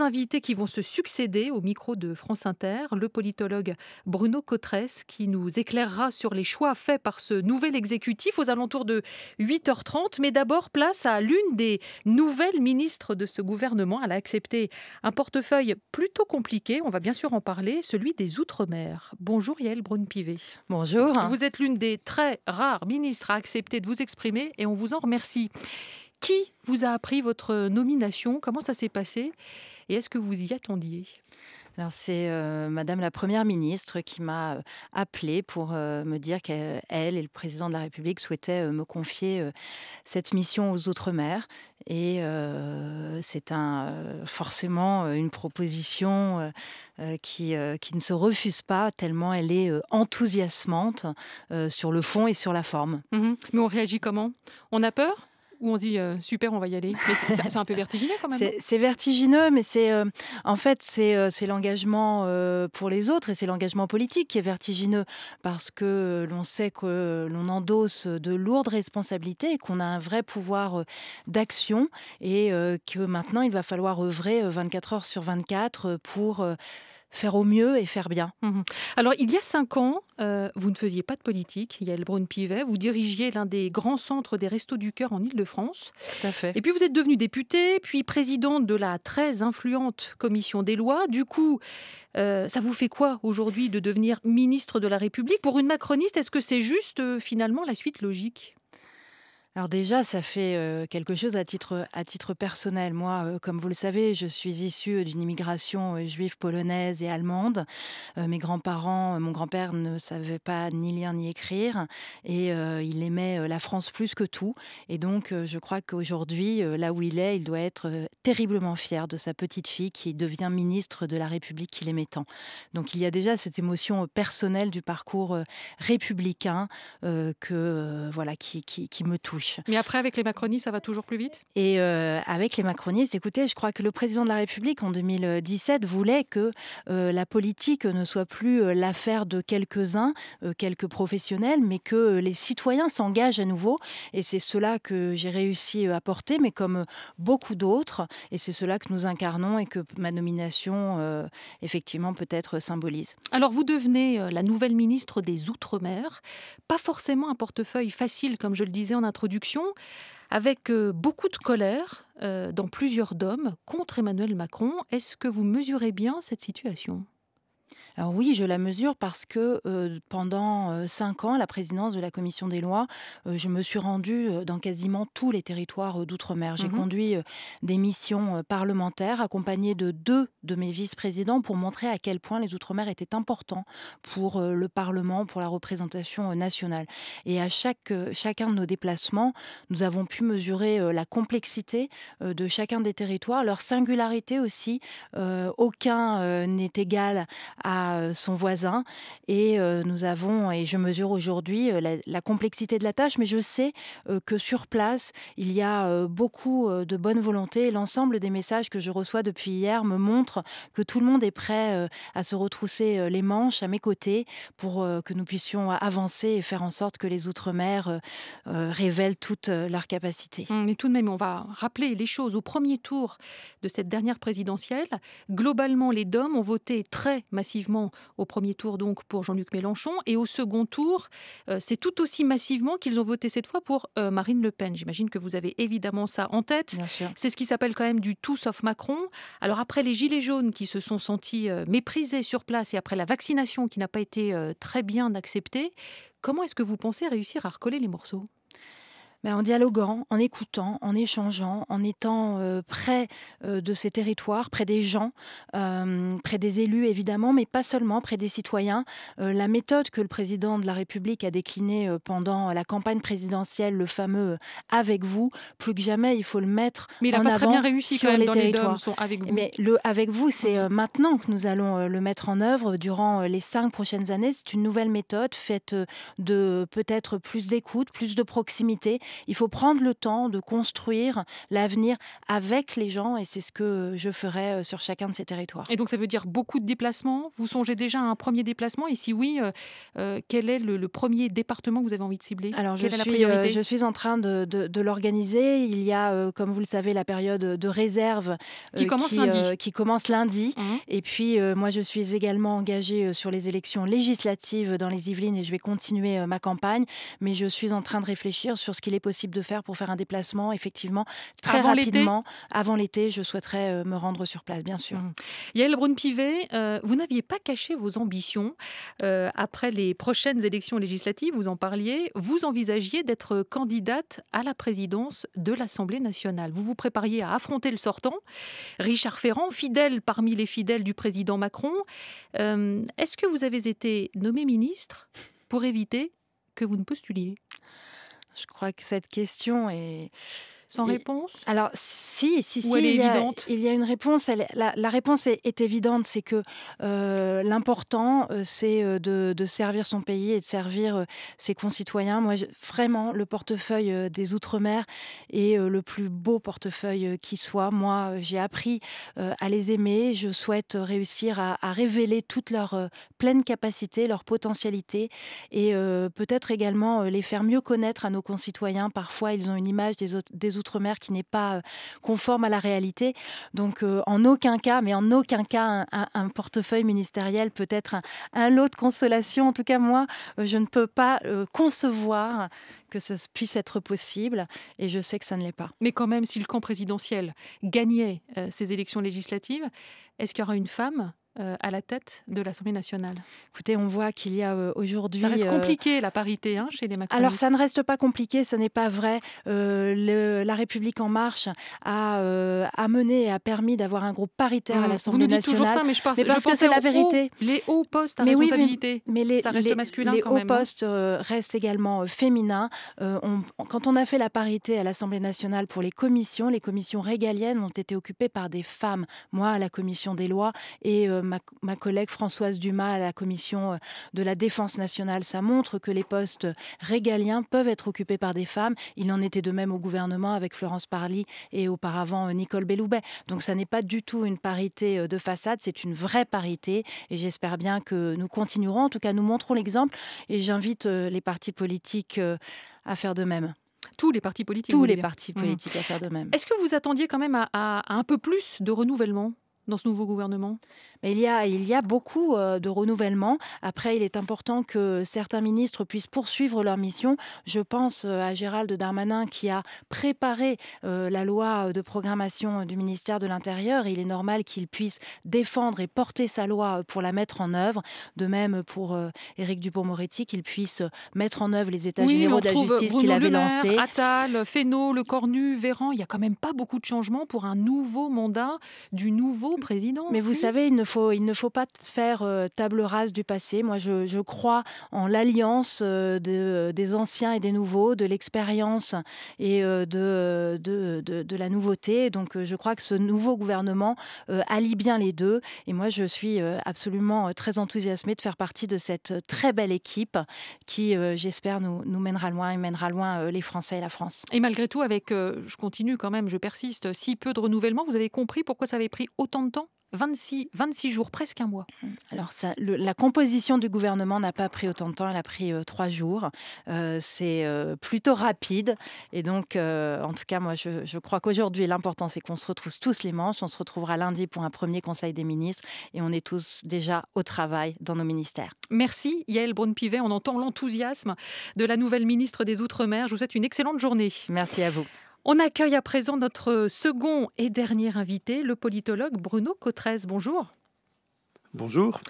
invités qui vont se succéder au micro de France Inter, le politologue Bruno Cotresse qui nous éclairera sur les choix faits par ce nouvel exécutif aux alentours de 8h30. Mais d'abord, place à l'une des nouvelles ministres de ce gouvernement. Elle a accepté un portefeuille plutôt compliqué, on va bien sûr en parler, celui des Outre-mer. Bonjour Yael brune pivet Bonjour. Vous êtes l'une des très rares ministres à accepter de vous exprimer et on vous en remercie. Qui vous a appris votre nomination Comment ça s'est passé et est-ce que vous y attendiez c'est euh, Madame la Première ministre qui m'a euh, appelée pour euh, me dire qu'elle et le président de la République souhaitaient me confier cette mission aux Outre-mer. Et c'est un, forcément une proposition qui, qui ne se refuse pas tellement elle est enthousiasmante sur le fond et sur la forme. Mmh Mais on réagit comment On a peur où on dit euh, super, on va y aller. c'est un peu vertigineux quand même. C'est vertigineux, mais c'est euh, en fait c'est euh, l'engagement pour les autres et c'est l'engagement politique qui est vertigineux parce que l'on sait que l'on endosse de lourdes responsabilités et qu'on a un vrai pouvoir d'action et que maintenant il va falloir œuvrer 24 heures sur 24 pour faire au mieux et faire bien. Mhm. Alors, il y a cinq ans, euh, vous ne faisiez pas de politique, le Braun-Pivet. Vous dirigiez l'un des grands centres des Restos du Cœur en Ile-de-France. Tout à fait. Et puis, vous êtes devenue députée, puis présidente de la très influente Commission des lois. Du coup, euh, ça vous fait quoi aujourd'hui de devenir ministre de la République Pour une macroniste, est-ce que c'est juste, euh, finalement, la suite logique alors déjà, ça fait quelque chose à titre, personnel. Moi, comme vous le savez, je suis issue d'une immigration juive polonaise et allemande. mes grands-parents, mon grand-père ne savait pas ni lire ni écrire et il aimait la France plus que tout. Et donc, je crois qu'aujourd'hui, là où il est, il doit être terriblement fier de sa petite fille qui devient ministre de la République qu'il aimait tant. Donc, il y a déjà cette émotion personnelle du parcours républicain que, voilà, qui me touche. Mais après, avec les macronistes, ça va toujours plus vite Et euh, avec les macronistes, écoutez, je crois que le président de la République, en 2017, voulait que euh, la politique ne soit plus euh, l'affaire de quelques-uns, quelques professionnels, mais que les citoyens s'engagent à nouveau. Et c'est cela que j'ai réussi à porter, mais comme beaucoup d'autres. Et c'est cela que nous incarnons et que ma nomination, effectivement, peut-être symbolise. Alors, vous devenez la nouvelle ministre des Outre-mer. Pas forcément un portefeuille facile, comme je le disais en introduction avec euh, beaucoup de colère euh, dans plusieurs DOM contre Emmanuel Macron. Est-ce que vous mesurez bien cette situation oui, je la mesure parce que pendant cinq ans, la présidence de la commission des lois, je me suis rendue dans quasiment tous les territoires d'outre-mer. J'ai mmh conduit des missions parlementaires accompagnées de deux de mes vice-présidents pour montrer à quel point les outre-mer étaient importants pour le Parlement, pour la représentation nationale. Et à chaque, chacun de nos déplacements, nous avons pu mesurer la complexité de chacun des territoires, leur singularité aussi. aucun n'est égal à euh, son voisin. Et euh, nous avons, et je mesure aujourd'hui euh, la, complexité de la tâche, mais je sais que sur place, il y a beaucoup de bonne volonté. L'ensemble des messages que je reçois depuis hier me montrent que tout le monde est prêt à se retrousser les manches à mes côtés pour que nous puissions avancer et faire en sorte que les Outre-mer révèlent toutes leur capacité. Hum, mais tout de même, on va rappeler les choses. Au premier tour de cette dernière présidentielle, globalement, les DOM ont voté très massivement au premier tour donc pour Jean-Luc Mélenchon. Et au second tour, euh, c'est tout aussi massivement qu'ils ont voté cette fois pour euh, Marine Le Pen. J'imagine que vous avez évidemment ça en tête. C'est ce qui s'appelle quand même du tout sauf Macron. Alors après les Gilets jaunes qui se sont sentis euh, méprisés sur place et après la vaccination qui n'a pas été très bien acceptée, comment est-ce que vous pensez réussir à recoller les morceaux en dialoguant, en écoutant, en échangeant, en étant euh, près euh, de ces territoires, près des gens, euh, près des élus évidemment, mais pas seulement, près des citoyens. la méthode que le président de la République a déclinée pendant la campagne présidentielle, le fameux avec vous, plus que jamais, il faut le mettre mais il en a pas très bien réussi quand les territoires. sont avec vous. Mais le avec vous, c'est mm-hmm. maintenant que nous allons le mettre en œuvre durant les cinq prochaines années. C'est une nouvelle méthode faite de peut-être plus d'écoute, plus de proximité, il faut prendre le temps de construire l'avenir avec les gens et c'est ce que je ferai euh, sur chacun de ces territoires. Et donc ça veut dire beaucoup de déplacements Vous songez déjà à un premier déplacement Et si oui, euh, euh, quel est le, premier département que vous avez envie de cibler Alors je, suis, la je suis en train de, de, l'organiser. Il y a, comme vous le savez, la période de réserve qui commence qui, lundi. commence lundi. Hein? Et puis moi, je suis également engagée sur les élections législatives dans les Yvelines et je vais continuer ma campagne. Mais je suis en train de réfléchir sur ce qu'il est possible de faire pour faire un déplacement, effectivement, très rapidement. Avant l'été, je souhaiterais euh, me rendre sur place, bien sûr. Mmh. Yael Braun-Pivet, euh, vous n'aviez pas caché vos ambitions. Euh, après les prochaines élections législatives, vous en parliez, vous envisagiez d'être candidate à la présidence de l'Assemblée nationale. Vous vous prépariez à affronter le sortant. Richard Ferrand, fidèle parmi les fidèles du président Macron, est-ce que vous avez été nommé ministre pour éviter que vous ne postuliez je crois que cette question est, sans réponse Alors, si, si, si. il, y a, une réponse. Elle, la, la, réponse est, évidente c'est que euh, l'important, euh, c'est euh, de, servir son pays et de servir ses concitoyens. Moi, vraiment, le portefeuille des Outre-mer est le plus beau portefeuille qui soit. Moi, j'ai appris à les aimer. Je souhaite réussir à, révéler toute leur pleine capacité, leur potentialité et peut-être également les faire mieux connaître à nos concitoyens. Parfois, ils ont une image des, des Outre-mer d'outre-mer qui n'est pas euh, conforme à la réalité. Donc euh, en aucun cas, mais en aucun cas, un, portefeuille ministériel peut être un, lot de consolation. En tout cas, moi, euh, je ne peux pas concevoir que ce puisse être possible et je sais que ça ne l'est pas. Mais quand même, si le camp présidentiel gagnait ces élections législatives, est-ce qu'il y aura une femme euh, à la tête de l'Assemblée nationale Écoutez, on voit qu'il y a euh, aujourd'hui... Ça reste euh, compliqué, la parité, hein, chez les Macronistes. Alors, ça ne reste pas compliqué, ce n'est pas vrai. la République En Marche a, euh, mené et a permis d'avoir un groupe paritaire à mmh. l'Assemblée nationale. Vous nous dites toujours ça, mais je pense que c'est la vérité. les hauts postes à responsabilité, mais, ça reste masculin les hauts hein. postes restent également féminins. quand on a fait la parité à l'Assemblée nationale pour les commissions, les commissions régaliennes ont été occupées par des femmes. Moi, à la commission des lois, et ma, collègue Françoise Dumas à la commission euh, de la défense nationale. Ça montre que les postes régaliens peuvent être occupés par des femmes. Il en était de même au gouvernement avec Florence Parly et auparavant euh, Nicole Belloubet. Donc ça n'est pas du tout une parité euh, de façade, c'est une vraie parité. Et j'espère bien que nous continuerons. En tout cas, nous montrons l'exemple. Et j'invite les partis politiques à faire de même. Tous les partis politiques. Tous les partis mmh. politiques à faire de même. Est-ce que vous attendiez quand même à un peu plus de renouvellement dans ce nouveau gouvernement Mais il, y a, il y a beaucoup euh, de renouvellement. Après, il est important que certains ministres puissent poursuivre leur mission. Je pense euh, à Gérald Darmanin qui a préparé euh, la loi de programmation du ministère de l'Intérieur. Il est normal qu'il puisse défendre et porter sa loi pour la mettre en œuvre. De même pour Éric dupond moretti qu'il puisse mettre en œuvre les états généraux de la justice qu'il avait lancés. Attal, Fesneau, Le Cornu, Véran. Il n'y a quand même pas beaucoup de changements pour un nouveau mandat du nouveau mais vous savez, il ne faut, il ne faut pas faire euh, table rase du passé. Moi, je, crois en l'alliance euh, de, des anciens et des nouveaux, de l'expérience et euh, de, de, de, la nouveauté. Donc, je crois que ce nouveau gouvernement allie bien les deux. Et moi, je suis absolument très enthousiasmée de faire partie de cette très belle équipe qui, j'espère, nous, nous, mènera loin et mènera loin les Français et la France. Et malgré tout, avec, je continue quand même, je persiste, si peu de renouvellement, vous avez compris pourquoi ça avait pris autant de de temps 26, 26 jours, presque un mois. Alors, ça, la composition du gouvernement n'a pas pris autant de temps, elle a pris euh, trois jours. Euh, c'est euh, plutôt rapide. Et donc, en tout cas, moi, je, crois qu'aujourd'hui, l'important, c'est qu'on se retrouve tous les manches. On se retrouvera lundi pour un premier conseil des ministres. Et on est tous déjà au travail dans nos ministères. Merci, Yael Brunepivet. pivet On entend l'enthousiasme de la nouvelle ministre des Outre-mer. Je vous souhaite une excellente journée. Merci à vous. On accueille à présent notre second et dernier invité, le politologue Bruno Cotrez. Bonjour. Bonjour.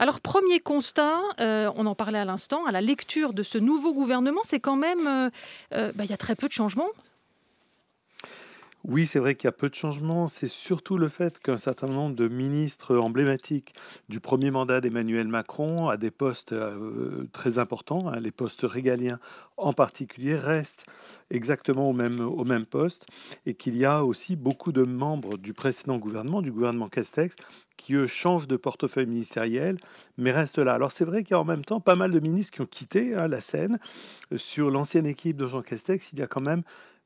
Alors, premier constat, euh, on en parlait à l'instant, à la lecture de ce nouveau gouvernement, c'est quand même, euh, euh, bah, il y a très peu de changements. Oui, c'est vrai qu'il y a peu de changements. C'est surtout le fait qu'un certain nombre de ministres emblématiques du premier mandat d'Emmanuel Macron, à des postes euh, très importants, hein, les postes régaliens en particulier, restent exactement au même, au même poste. Et qu'il y a aussi beaucoup de membres du précédent gouvernement, du gouvernement Castex, qui eux changent de portefeuille ministériel, mais restent là. Alors c'est vrai qu'il y a en même temps pas mal de ministres qui ont quitté hein, la scène. Sur l'ancienne équipe de Jean Castex, il y a quand même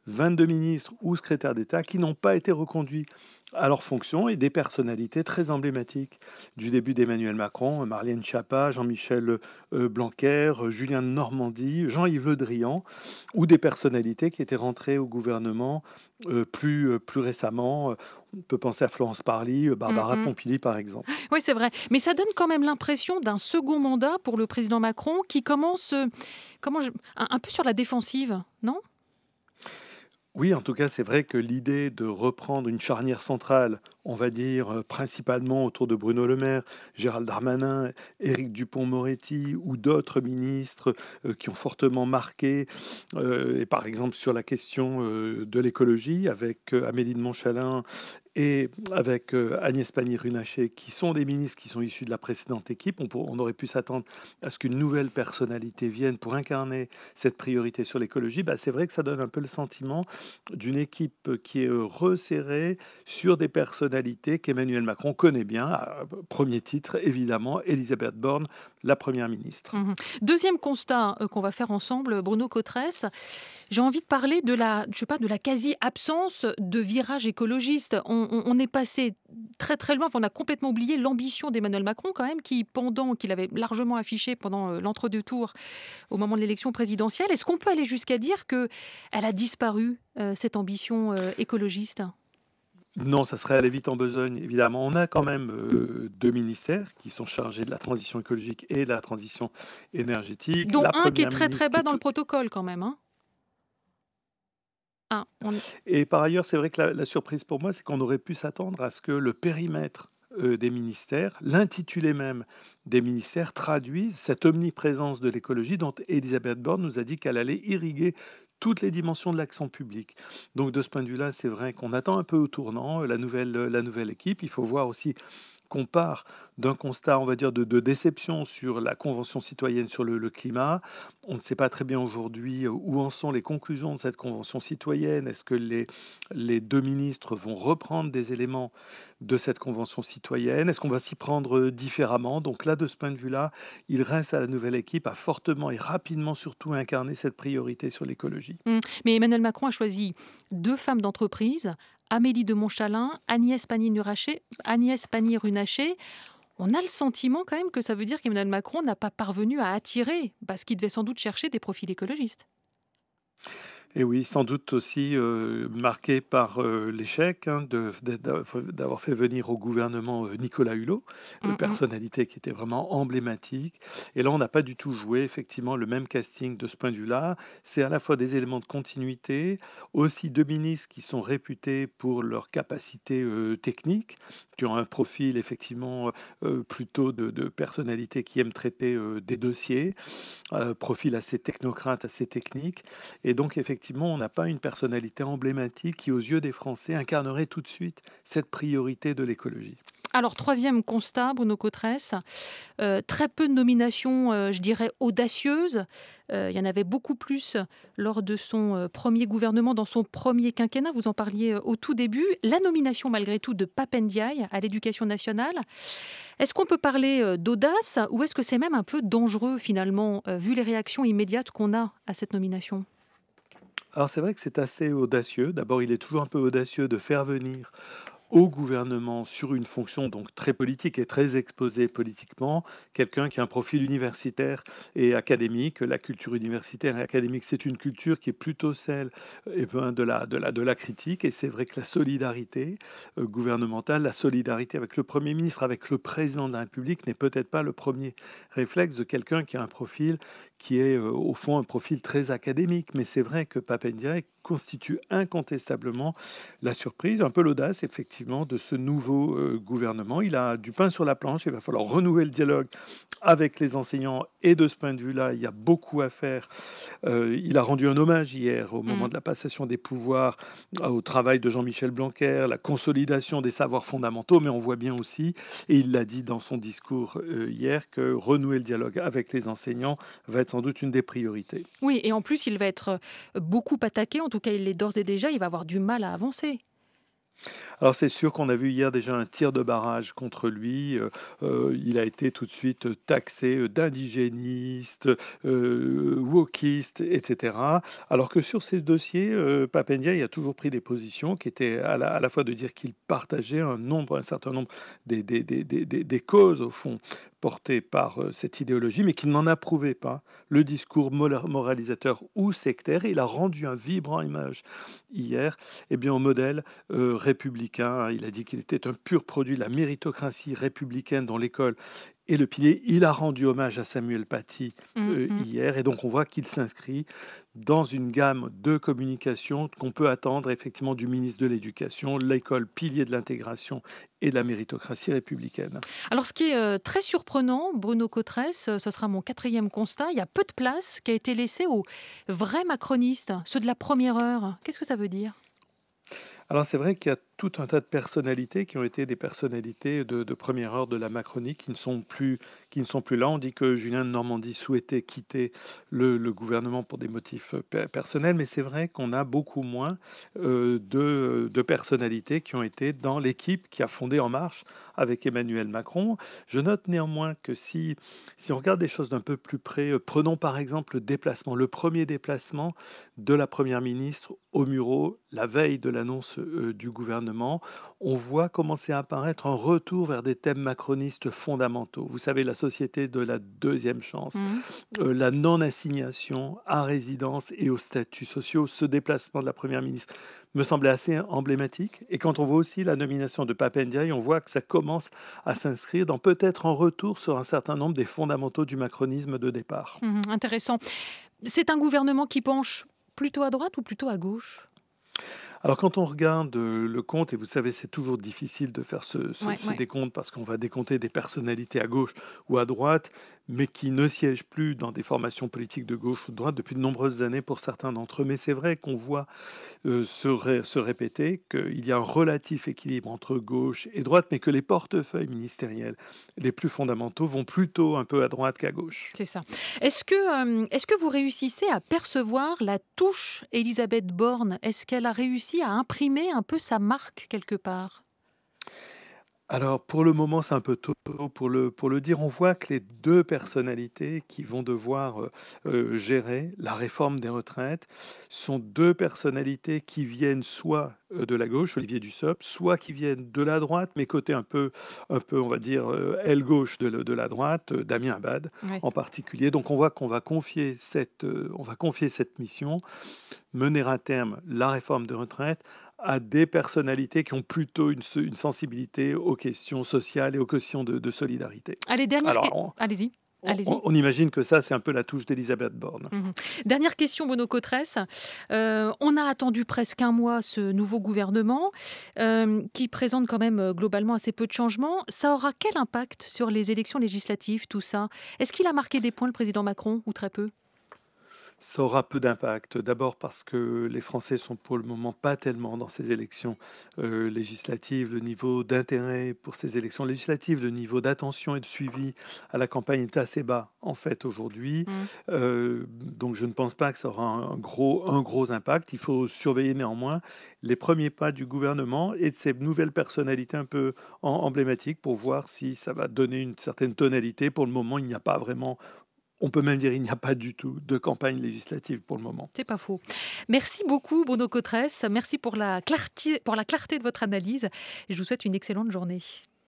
22 ministres ou secrétaires d'État qui n'ont pas été reconduits à leur fonction et des personnalités très emblématiques du début d'Emmanuel Macron, Marlène Schiappa, Jean-Michel euh, Blanquer, Julien Normandie, Jean-Yves Le Drian, ou des personnalités qui étaient rentrées au gouvernement euh, plus, euh, plus récemment. On peut penser à Florence Parly, Barbara mhm. Pompili par exemple. Oui, c'est vrai. Mais ça donne quand même l'impression d'un second mandat pour le président Macron qui commence comment un peu sur la défensive, non oui, en tout cas, c'est vrai que l'idée de reprendre une charnière centrale, on va dire euh, principalement autour de Bruno Le Maire, Gérald Darmanin, Éric Dupont-Moretti ou d'autres ministres euh, qui ont fortement marqué, euh, et par exemple sur la question de l'écologie, avec Amélie de Montchalin et avec euh, Agnès Pannier-Runacher, qui sont des ministres qui sont issus de la précédente équipe. On, aurait pu s'attendre à ce qu'une nouvelle personnalité vienne pour incarner cette priorité sur l'écologie. Bah, c'est vrai que ça donne un peu le sentiment d'une équipe qui est resserrée sur des personnalités qu'Emmanuel Macron connaît bien. premier titre, évidemment, Elisabeth Borne, la Première ministre. Mhm. Deuxième constat euh, qu'on va faire ensemble, Bruno Cotresse, j'ai envie de parler de la, je pas, de la quasi-absence de virage écologiste. On on, est passé très très loin, on a complètement oublié l'ambition d'Emmanuel Macron quand même, qui pendant qu'il avait largement affiché pendant euh, l'entre-deux tours au moment de l'élection présidentielle, est-ce qu'on peut aller jusqu'à dire que elle a disparu euh, cette ambition euh, écologiste non, ça serait aller vite en besogne, évidemment. On a quand même deux ministères qui sont chargés de la transition écologique et de la transition énergétique. Donc un qui est très très bas dans le protocole quand même. Hein. Ah, Et par ailleurs, c'est vrai que la, surprise pour moi, c'est qu'on aurait pu s'attendre à ce que le périmètre euh, des ministères, l'intitulé même des ministères, traduise cette omniprésence de l'écologie dont Elisabeth Borne nous a dit qu'elle allait irriguer toutes les dimensions de l'action publique. Donc de ce point de vue-là, c'est vrai qu'on attend un peu au tournant euh, la nouvelle, euh, la nouvelle équipe. Il faut voir aussi qu'on part d'un constat, on va dire, de, de, déception sur la Convention citoyenne sur le, climat. On ne sait pas très bien aujourd'hui euh, où en sont les conclusions de cette Convention citoyenne. Est-ce que les deux ministres vont reprendre des éléments de cette convention citoyenne Est-ce qu'on va s'y prendre euh, différemment Donc là, de ce point de vue-là, il reste à la nouvelle équipe à fortement et rapidement surtout incarner cette priorité sur l'écologie. Mmh. Mais Emmanuel Macron a choisi deux femmes d'entreprise, Amélie de Montchalin, Agnès Pannier-Runacher. Agnès Pannier-Runacher. On a le sentiment quand même que ça veut dire qu'Emmanuel Macron n'a pas parvenu à attirer, parce qu'il devait sans doute chercher des profils écologistes. Et oui, sans doute aussi euh, marqué par euh, l'échec hein, de d'avoir fait venir au gouvernement euh, Nicolas Hulot, une mmh personnalité qui était vraiment emblématique. Et là, on n'a pas du tout joué effectivement le même casting de ce point de vue-là. C'est à la fois des éléments de continuité, aussi deux ministres qui sont réputés pour leur capacité technique, qui ont un profil effectivement plutôt de, de, personnalité qui aime traiter des dossiers, profil assez technocrate, assez technique. Et donc, effectivement, effectivement, on n'a pas une personnalité emblématique qui, aux yeux des Français, incarnerait tout de suite cette priorité de l'écologie. Alors, troisième constat, Bruno Cotresse, euh, très peu de nominations, euh, je dirais, audacieuses. Euh, il y en avait beaucoup plus lors de son premier gouvernement, dans son premier quinquennat. Vous en parliez au tout début. La nomination, malgré tout, de Papendiaï à l'éducation nationale. Est-ce qu'on peut parler d'audace ou est-ce que c'est même un peu dangereux, finalement, vu les réactions immédiates qu'on a à cette nomination alors c'est vrai que c'est assez audacieux. D'abord, il est toujours un peu audacieux de faire venir au gouvernement sur une fonction donc très politique et très exposée politiquement, quelqu'un qui a un profil universitaire et académique. La culture universitaire et académique, c'est une culture qui est plutôt celle et eh ben, de, la, de, la, de critique. Et c'est vrai que la solidarité euh, gouvernementale, la solidarité avec le Premier ministre, avec le Président de la République, n'est peut-être pas le premier réflexe de quelqu'un qui a un profil qui est euh, au fond un profil très académique. Mais c'est vrai que Papendia constitue incontestablement la surprise, un peu l'audace, effectivement de ce nouveau euh, gouvernement. Il a du pain sur la planche, il va falloir renouer le dialogue avec les enseignants et de ce point de vue-là, il y a beaucoup à faire. Euh, il a rendu un hommage hier au moment mm. de la passation des pouvoirs euh, au travail de Jean-Michel Blanquer, la consolidation des savoirs fondamentaux, mais on voit bien aussi, et il l'a dit dans son discours hier, que renouer le dialogue avec les enseignants va être sans doute une des priorités. Oui, et en plus, il va être beaucoup attaqué, en tout cas il est d'ores et déjà, il va avoir du mal à avancer. Alors c'est sûr qu'on a vu hier déjà un tir de barrage contre lui. Euh, euh, il a été tout de suite euh, taxé d'indigéniste, euh, wokiste, etc. Alors que sur ces dossiers, Papendia il a toujours pris des positions qui étaient à la, fois de dire qu'il partageait un nombre, un certain nombre des, causes au fond portées par cette idéologie, mais qu'il n'en approuvait pas le discours moralisateur ou sectaire. il a rendu un vibrant image hier, et eh bien au modèle républicain il a dit qu'il était un pur produit de la méritocratie républicaine dont l'école est le pilier. Il a rendu hommage à Samuel Paty mm, euh, mm. hier. Et donc, on voit qu'il s'inscrit dans une gamme de communication qu'on peut attendre effectivement du ministre de l'Éducation, l'école pilier de l'intégration et de la méritocratie républicaine. Alors, ce qui est euh, très surprenant, Bruno Cotresse, euh, ce sera mon quatrième constat, il y a peu de place qui a été laissée aux vrais macronistes, ceux de la première heure. Qu'est-ce que ça veut dire alors c'est vrai qu'il y a tout un tas de personnalités qui ont été des personnalités de, première heure de la Macronie qui ne sont plus, qui ne sont plus là. On dit que Julien de Normandie souhaitait quitter le, gouvernement pour des motifs personnels, mais c'est vrai qu'on a beaucoup moins euh, de, de, personnalités qui ont été dans l'équipe qui a fondé En Marche avec Emmanuel Macron. Je note néanmoins que si, si on regarde des choses d'un peu plus près, euh, prenons par exemple le déplacement, le premier déplacement de la Première ministre au Muro la veille de l'annonce euh, du gouvernement, on voit commencer à apparaître un retour vers des thèmes macronistes fondamentaux. Vous savez, la société de la deuxième chance, mmh. euh, la non-assignation à résidence et aux statuts sociaux, ce déplacement de la Première ministre me semblait assez emblématique. Et quand on voit aussi la nomination de Papendiaï, on voit que ça commence à s'inscrire dans peut-être un retour sur un certain nombre des fondamentaux du macronisme de départ. Mmh, intéressant. C'est un gouvernement qui penche plutôt à droite ou plutôt à gauche alors quand on regarde euh, le compte, et vous savez c'est toujours difficile de faire ce, décompte parce qu'on va décompter des personnalités à gauche ou à droite, mais qui ne siègent plus dans des formations politiques de gauche ou de droite depuis de nombreuses années pour certains d'entre eux. Mais c'est vrai qu'on voit euh, se, se, répéter qu'il y a un relatif équilibre entre gauche et droite, mais que les portefeuilles ministériels les plus fondamentaux vont plutôt un peu à droite qu'à gauche. C'est ça. Est-ce que, euh, que vous réussissez à percevoir la touche Elisabeth Borne Est-ce qu'elle a réussi à imprimer un peu sa marque quelque part alors pour le moment, c'est un peu tôt pour le, pour le dire. On voit que les deux personnalités qui vont devoir euh, euh, gérer la réforme des retraites sont deux personnalités qui viennent soit euh, de la gauche, Olivier Dussopt, soit qui viennent de la droite, mais côté un peu, un peu on va dire, aile gauche de, la droite, Damien Abad en particulier. Donc on voit qu'on va va confier cette mission mener à terme la réforme de retraite à des personnalités qui ont plutôt une, une sensibilité aux questions sociales et aux questions de, de solidarité. Allez, dernière... Allez-y. On, imagine que ça, c'est un peu la touche d'Elisabeth Borne. Mhm. Dernière question, Bono euh, on a attendu presque un mois ce nouveau gouvernement, euh, qui présente quand même euh, globalement assez peu de changements. Ça aura quel impact sur les élections législatives, tout ça Est-ce qu'il a marqué des points, le président Macron, ou très peu ça aura peu d'impact. D'abord parce que les Français sont pour le moment pas tellement dans ces élections euh, législatives. Le niveau d'intérêt pour ces élections législatives, le niveau d'attention et de suivi à la campagne est assez bas en fait aujourd'hui. Mmh. Euh, donc je ne pense pas que ça aura un gros, un gros impact. Il faut surveiller néanmoins les premiers pas du gouvernement et de ces nouvelles personnalités un peu emblématiques pour voir si ça va donner une certaine tonalité. Pour le moment, il n'y a pas vraiment on peut même dire qu'il n'y a pas du tout de campagne législative pour le moment. C'est pas faux. Merci beaucoup, Bruno Cotresse. Merci pour la, clarté, pour la clarté de votre analyse. je vous souhaite une excellente journée.